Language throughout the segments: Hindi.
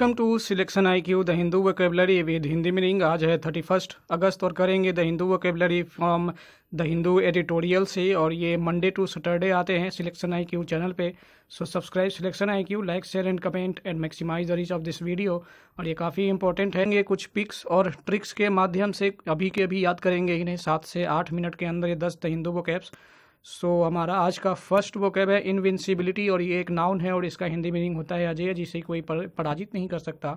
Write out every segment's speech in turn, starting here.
welcome to selection I Q the Hindu vocabulary with Hindi meaning आज है थर्टी फर्स्ट अगस्त और करेंगे the Hindu vocabulary from the Hindu editorial से और ये मंडे टू सैटरडे आते हैं सिलेक्शन आई क्यू चैनल पे so subscribe selection I Q like share and comment and maximise the reach of this video और ये काफ़ी इंपॉर्टेंट है ये कुछ पिक्स और ट्रिक्स के माध्यम से अभी के अभी याद करेंगे इन्हें सात से आठ मिनट के अंदर ये दस द हिंदू वो कैप्स सो so, हमारा आज का फर्स्ट बुक है इनविंसिबिलिटी और ये एक नाउन है और इसका हिंदी मीनिंग होता है अजय जिसे कोई पराजित नहीं कर सकता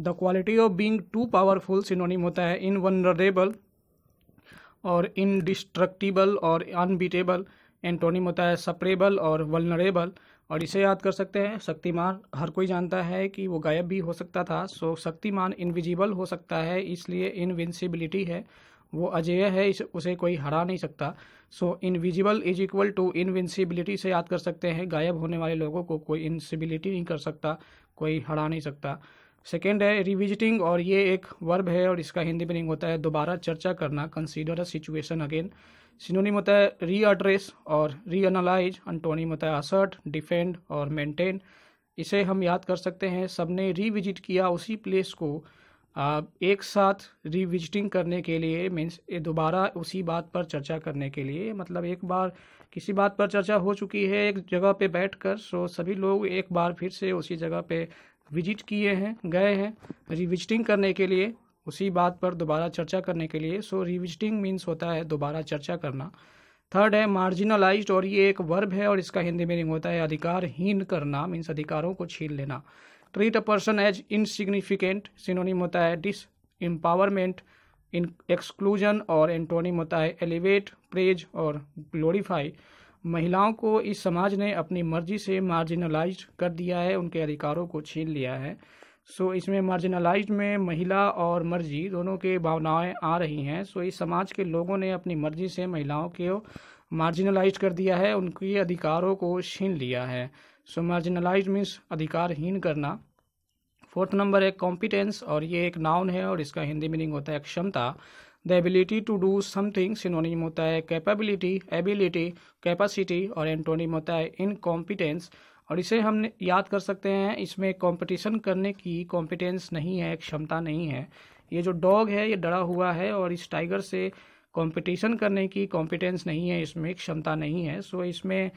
the quality of being too powerful synonym होता है इन वनरेबल और इनडिस्ट्रक्टिबल और अनबीटेबल एंटोनिम होता है सपरेबल और वलनरेबल और इसे याद कर सकते हैं शक्तिमान हर कोई जानता है कि वो गायब भी हो सकता था सो शक्तिमान इनविजिबल हो सकता है इसलिए इनविंसिबिलिटी है वो अजेय है इस उसे कोई हरा नहीं सकता so invisible is equal to invincibility से याद कर सकते हैं गायब होने वाले लोगों को कोई इनसिबिलिटी नहीं कर सकता कोई हरा नहीं सकता सेकेंड है रिविजिटिंग और ये एक वर्ब है और इसका हिंदी मीनिंग होता है दोबारा चर्चा करना consider a situation again synonym होता है री एड्रेस और री एनालाइज अंटोनिम होता है असर्ट डिफेंड और मेंटेन इसे हम याद कर सकते हैं सबने रिविजिट किया उसी प्लेस को एक साथ रिविजिटिंग करने के लिए मीन्स दोबारा उसी बात पर चर्चा करने के लिए मतलब एक बार किसी बात पर चर्चा हो चुकी है एक जगह पे बैठकर सो सभी लोग एक बार फिर से उसी जगह पे विजिट किए हैं गए हैं रिविजिटिंग करने के लिए उसी बात पर दोबारा चर्चा करने के लिए सो रिविजिटिंग मीन्स होता है दोबारा चर्चा करना थर्ड है मार्जिनलाइज्ड और ये एक वर्ब है और इसका हिंदी मीनिंग होता है अधिकारहीन करना मीन्स अधिकारों को छीन लेना treat a person as insignificant synonym होता है डिस एम्पावरमेंट इन एक्सक्लूजन और एंटोनिम होता है एलिवेट प्रेज और ग्लोरीफाई महिलाओं को इस समाज ने अपनी मर्जी से मार्जिनलाइज कर दिया है उनके अधिकारों को छीन लिया है सो so, इसमें मार्जिनलाइज में महिला और मर्जी दोनों के भावनाएं आ रही हैं सो so, इस समाज के लोगों ने अपनी मर्जी से महिलाओं के मार्जिनलाइज कर दिया है उनके अधिकारों को छीन लिया है सो मार्जिनलाइज मीन्स अधिकारहीन करना फोर्थ नंबर है कॉम्पिटेंस और ये एक नाउन है और इसका हिंदी मीनिंग होता है क्षमता the ability to do something synonym होता है कैपेबिलिटी एबिलिटी कैपेसिटी और एंटोनिम होता है इनकॉम्पिटेंस और इसे हम याद कर सकते हैं इसमें कंपटीशन करने की कॉम्पिटेंस नहीं है क्षमता नहीं है ये जो डॉग है ये डरा हुआ है और इस टाइगर से कंपटीशन करने की कॉम्पिटेंस नहीं है इसमें क्षमता नहीं है सो इसमें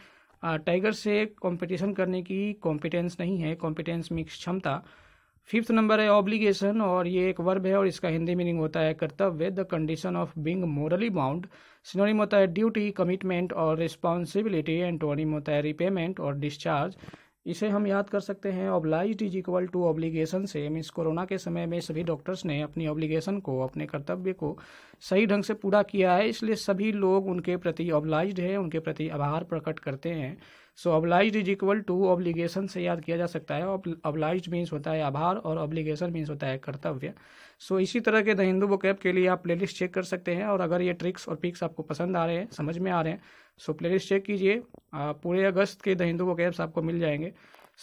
टाइगर से कंपटीशन करने की कॉम्पिटेंस नहीं है कॉम्पिटेंस मिक्स क्षमता फिफ्थ नंबर है ऑब्लिगेशन और ये एक वर्ब है और इसका हिंदी मीनिंग होता है कर्तव्य the condition of being morally bound synonym होता है ड्यूटी कमिटमेंट और रिस्पॉन्सिबिलिटी टोनिम होता है रिपेमेंट और डिस्चार्ज इसे हम याद कर सकते हैं oblige is equal to obligation से मीन्स कोरोना के समय में सभी डॉक्टर्स ने अपनी ऑब्लिगेशन को अपने कर्तव्य को सही ढंग से पूरा किया है इसलिए सभी लोग उनके प्रति ऑब्लाइज है उनके प्रति आभार प्रकट करते हैं so oblige is equal to obligation से याद किया जा सकता है अब्लाइज मीन्स होता है आभार और ऑब्लिगेशन मीन्स होता है कर्तव्य सो so, इसी तरह के द हिंदू बुक ऐप के लिए आप प्लेलिस्ट चेक कर सकते हैं और अगर ये ट्रिक्स और पिक्स आपको पसंद आ रहे हैं समझ में आ रहे हैं सो so, प्लेलिस्ट चेक कीजिए पूरे अगस्त के द हिंदू बुक ऐप्स आपको मिल जाएंगे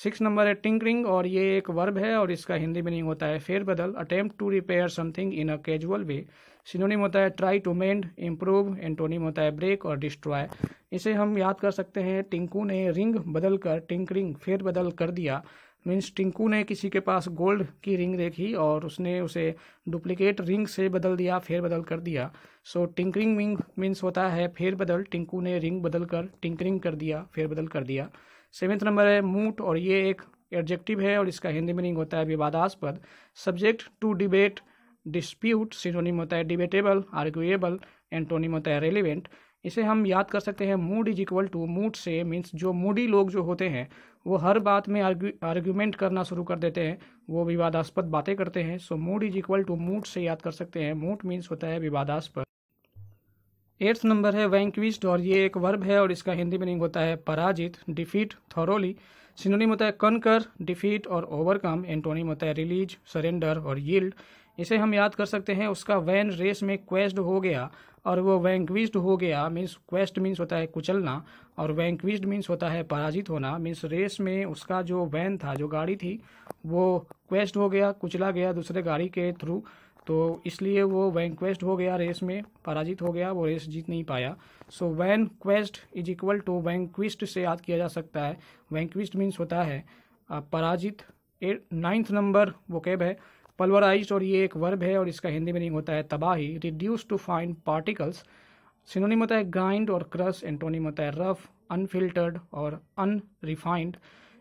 सिक्स नंबर है टिंकरिंग और ये एक वर्ब है और इसका हिंदी मीनिंग होता है फेरबदल attempt to repair something in a casual way synonym होता है try to mend improve antonym होता है ब्रेक और डिस्ट्रॉय इसे हम याद कर सकते हैं टिंकू ने रिंग बदल कर टिंकरिंग फेरबदल कर दिया मीन्स टिंकू ने किसी के पास गोल्ड की रिंग देखी और उसने उसे डुप्लीकेट रिंग से बदल दिया फेर बदल कर दिया सो टिंकरिंग विंग मीन्स होता है फेर बदल टिंकू ने रिंग बदल कर टिंकरिंग कर दिया फेर बदल कर दिया सेवेंथ नंबर है मूट और ये एक एडजेक्टिव है और इसका हिंदी मीनिंग होता है विवादास्पद subject to debate dispute synonym होता है डिबेटेबल आर्ग्यूएबल एंटोनिम होता है रेलिवेंट इसे हम याद कर सकते हैं mood is equal to mood से मीन्स जो मूडी लोग जो होते हैं वो हर बात में आर्ग्यूमेंट करना शुरू कर देते हैं वो विवादास्पद बातें करते हैं so mood is equal to mood से याद कर सकते हैं मूड मीन्स होता है विवादास्पद एट्थ नंबर है वैंक्विस्ट और ये एक वर्ब है और इसका हिंदी मीनिंग होता है पराजित डिफीट थॉरोली सिनोनिम होता है कनकर डिफीट और ओवरकम एंटोनिम होता है रिलीज सरेंडर और यील्ड इसे हम याद कर सकते हैं उसका वैन रेस में क्वेस्ट हो गया और वो वैंक्विस्ड हो गया मीन्स क्वेस्ट मीन्स होता है कुचलना और वैंक्विस्ड मीन्स होता है पराजित होना मीन्स रेस में उसका जो वैन था जो गाड़ी थी वो क्वेस्ट हो गया कुचला गया दूसरे गाड़ी के थ्रू तो इसलिए वो वैनक्वेस्ट हो गया रेस में पराजित हो गया वो रेस जीत नहीं पाया so van quest is equal to vanquished से याद किया जा सकता है वैंक्विस्ट मीन्स होता है पराजित at ninth number vocab है पलवराइज और ये एक वर्ब है और इसका हिंदी मीनिंग होता है तबाही reduce to fine particles synonym होता है ग्राइंड और क्रस एंटोनिम होता है रफ अनफिल्टर्ड और अनरिफाइंड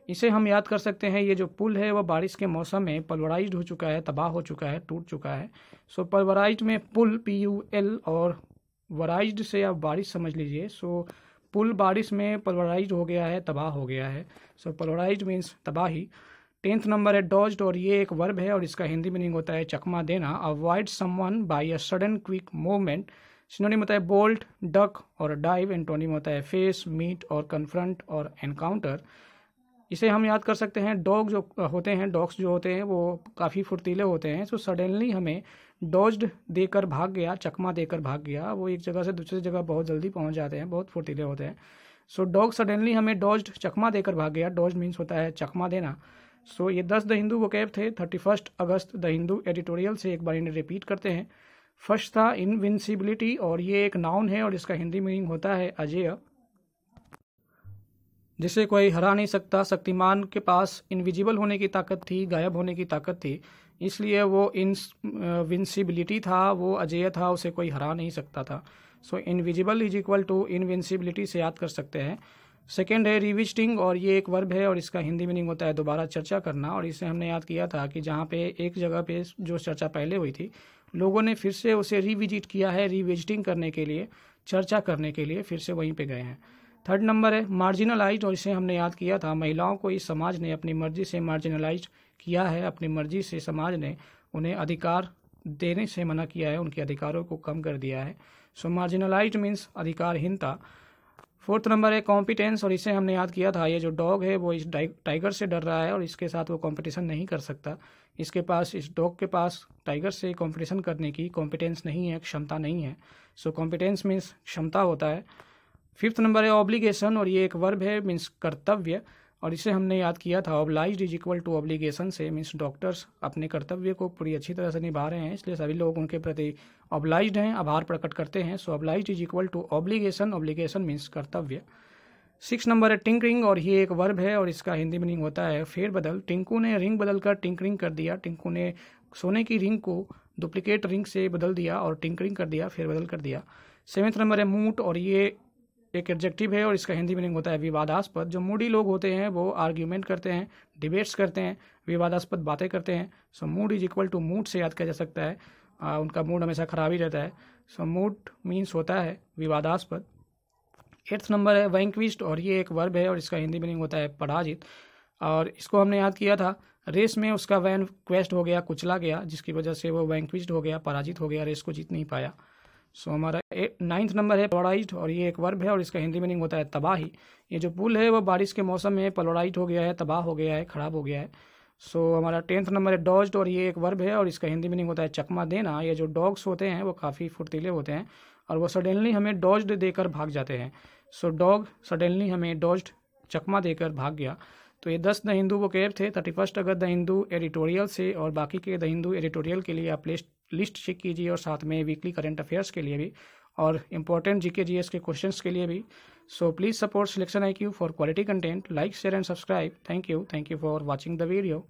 इसे हम याद कर सकते हैं ये जो पुल है वह बारिश के मौसम में पल्वराइज हो चुका है तबाह हो चुका है टूट चुका है सो पल्वराइज में पुल पी यू एल और वराइज से आप बारिश समझ लीजिए सो पुल बारिश में पल्वराइज हो गया है तबाह हो गया है सो पल्वराइज मीन्स तबाही टेंथ नंबर है डॉज्ड और ये एक वर्ब है और इसका हिंदी मीनिंग होता है चकमा देना avoid someone by a sudden quick movement synonym होता है बोल्ट डक और डाइव एंटोनिम होता है फेस मीट और कन्फ्रंट और एनकाउंटर इसे हम याद कर सकते हैं डॉग जो होते हैं डॉग्स जो होते हैं वो काफ़ी फुर्तीले होते हैं सो सडनली हमें डोज्ड देकर भाग गया चकमा देकर भाग गया वो एक जगह से दूसरी जगह बहुत जल्दी पहुंच जाते हैं बहुत फुर्तीले होते हैं सो डॉग सडनली हमें डॉज्ड चकमा देकर भाग गया डोज मीन्स होता है चकमा देना सो so, ये दस द हिंदू वो कैब थे thirty first August the Hindu editorial से एक बार इन्हें रिपीट करते हैं फर्स्ट था इनविंसिबिलिटी और ये एक नाउन है और इसका हिंदी मीनिंग होता है अजय जिसे कोई हरा नहीं सकता शक्तिमान के पास इनविजिबल होने की ताकत थी गायब होने की ताकत थी इसलिए वो इन विंसिबिलिटी था वो अजय था उसे कोई हरा नहीं सकता था so invisible is equal to invincibility से याद कर सकते हैं सेकेंड है रिविस्टिंग और ये एक वर्ब है और इसका हिंदी मीनिंग होता है दोबारा चर्चा करना और इसे हमने याद किया था कि जहाँ पे एक जगह पे जो चर्चा पहले हुई थी लोगों ने फिर से उसे रिविजिट किया है रिविजिटिंग करने के लिए चर्चा करने के लिए फिर से वहीं पे गए हैं थर्ड नंबर है मार्जिनलाइज और इसे हमने याद किया था महिलाओं को इस समाज ने अपनी मर्जी से मार्जिनलाइज किया है अपनी मर्जी से समाज ने उन्हें अधिकार देने से मना किया है उनके अधिकारों को कम कर दिया है सो मार्जिनलाइज मीन्स अधिकारहीनता फोर्थ नंबर है कॉम्पिटेंस और इसे हमने याद किया था ये जो डॉग है वो इस टाइगर से डर रहा है और इसके साथ वो कंपटीशन नहीं कर सकता इसके पास इस डॉग के पास टाइगर से कंपटीशन करने की कॉम्पिटेंस नहीं है क्षमता नहीं है सो कॉम्पिटेंस मीन्स क्षमता होता है फिफ्थ नंबर है ऑब्लिगेशन और ये एक वर्ब है मीन्स कर्तव्य और इसे हमने याद किया था oblige is equal to obligation से मीन्स डॉक्टर्स अपने कर्तव्य को पूरी अच्छी तरह से निभा रहे हैं इसलिए सभी लोग उनके प्रति ऑब्लाइज हैं आभार प्रकट करते हैं so oblige is equal to obligation obligation means कर्तव्य सिक्स नंबर है टिंकरिंग और ये एक वर्ब है और इसका हिंदी मीनिंग होता है फेरबदल टिंकू ने रिंग बदल कर टिंकरिंग कर दिया टिंकू ने सोने की रिंग को डुप्लीकेट रिंग से बदल दिया और टिंकरिंग कर दिया बदल कर दिया सेवेंथ नंबर है मूट और ये एक एडजेक्टिव है और इसका हिंदी मीनिंग होता है विवादास्पद जो मूडी लोग होते हैं वो आर्ग्यूमेंट करते हैं डिबेट्स करते हैं विवादास्पद बातें करते हैं so mood is equal to mood से याद किया जा सकता है आ, उनका मूड हमेशा ख़राब ही रहता है सो मूड मीन्स होता है विवादास्पद एट्थ नंबर है वैंक्विस्ट और ये एक वर्ब है और इसका हिंदी मीनिंग होता है पराजित और इसको हमने याद किया था रेस में उसका वैन क्वेस्ट हो गया कुचला गया जिसकी वजह से वो वैंक्विस्ट हो गया पराजित हो गया रेस को जीत नहीं पाया सो हमारा नाइन्थ नंबर है पलोराइज और ये एक वर्ब है और इसका हिंदी मीनिंग होता है तबाही ये जो पुल है वो बारिश के मौसम में पलोराइज हो गया है तबाह हो गया है ख़राब हो गया है सो so, हमारा टेंथ नंबर है डॉज्ड और ये एक वर्ब है और इसका हिंदी मीनिंग होता है चकमा देना ये जो डॉग्स होते हैं वो काफ़ी फुर्तीले होते हैं और वो सडनली हमें डॉज्ड देकर भाग जाते हैं सो डॉग सडनली हमें डॉज्ड चकमा देकर भाग गया तो ये दस द हिंदू वो कैब थे thirty first August the Hindu editorial से और बाकी के द हिंदू एडिटोरियल के लिए आप लिस्ट लिस्ट चेक कीजिए और साथ में वीकली करंट अफेयर्स के लिए भी और इंपॉर्टेंट जीके जीएस के क्वेश्चंस के लिए भी so please support selection I Q for quality content like share and subscribe thank you thank you for watching the video